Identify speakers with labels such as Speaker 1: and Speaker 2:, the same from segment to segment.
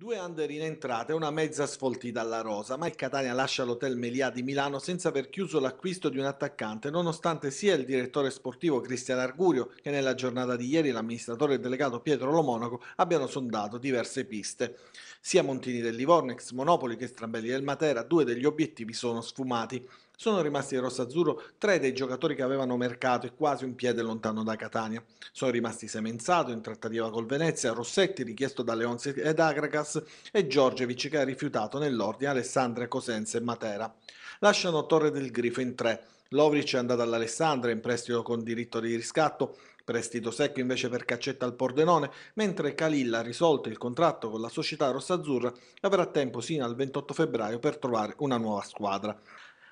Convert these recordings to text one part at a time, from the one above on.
Speaker 1: Due under in entrata e una mezza sfoltita alla rosa, ma il Catania lascia l'hotel Melià di Milano senza aver chiuso l'acquisto di un attaccante, nonostante sia il direttore sportivo Cristian Argurio che nella giornata di ieri l'amministratore delegato Pietro Lomonaco abbiano sondato diverse piste. Sia Montini del Livorno, ex Monopoli, che Strambelli del Matera, due degli obiettivi sono sfumati sono rimasti ai rossazzurro tre dei giocatori che avevano mercato e quasi un piede lontano da Catania. Sono rimasti Semenzato in trattativa col Venezia, Rossetti richiesto da Leonzi ed Agragas e Giorgevic che ha rifiutato nell'ordine Alessandria, Cosenza e Matera. Lasciano Torre del Grifo in tre. Lovric è andato all'Alessandria in prestito con diritto di riscatto, prestito secco invece per Caccetta al Pordenone, mentre Calilla, risolto il contratto con la società rossazzurra, avrà tempo sino al 28 febbraio per trovare una nuova squadra.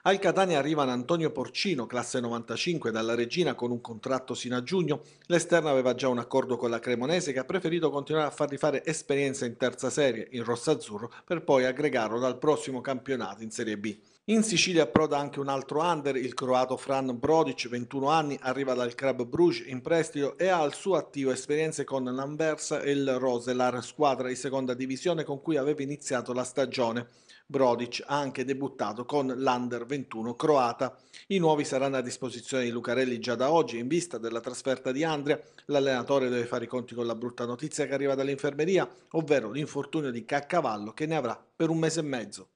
Speaker 1: Al Catania arrivano Antonio Porcino, classe 95, dalla Regina con un contratto sino a giugno. L'esterno aveva già un accordo con la Cremonese che ha preferito continuare a fargli fare esperienza in terza serie, in rossa-azzurro, per poi aggregarlo dal prossimo campionato in Serie B. In Sicilia approda anche un altro under, il croato Fran Brodic, 21 anni, arriva dal Club Bruges in prestito e ha al suo attivo esperienze con l'Anversa e il Roselar, squadra di seconda divisione con cui aveva iniziato la stagione. Brodic ha anche debuttato con l'Under 21 croata. I nuovi saranno a disposizione di Lucarelli già da oggi in vista della trasferta di Andrea. L'allenatore deve fare i conti con la brutta notizia che arriva dall'infermeria, ovvero l'infortunio di Caccavallo che ne avrà per un mese e mezzo.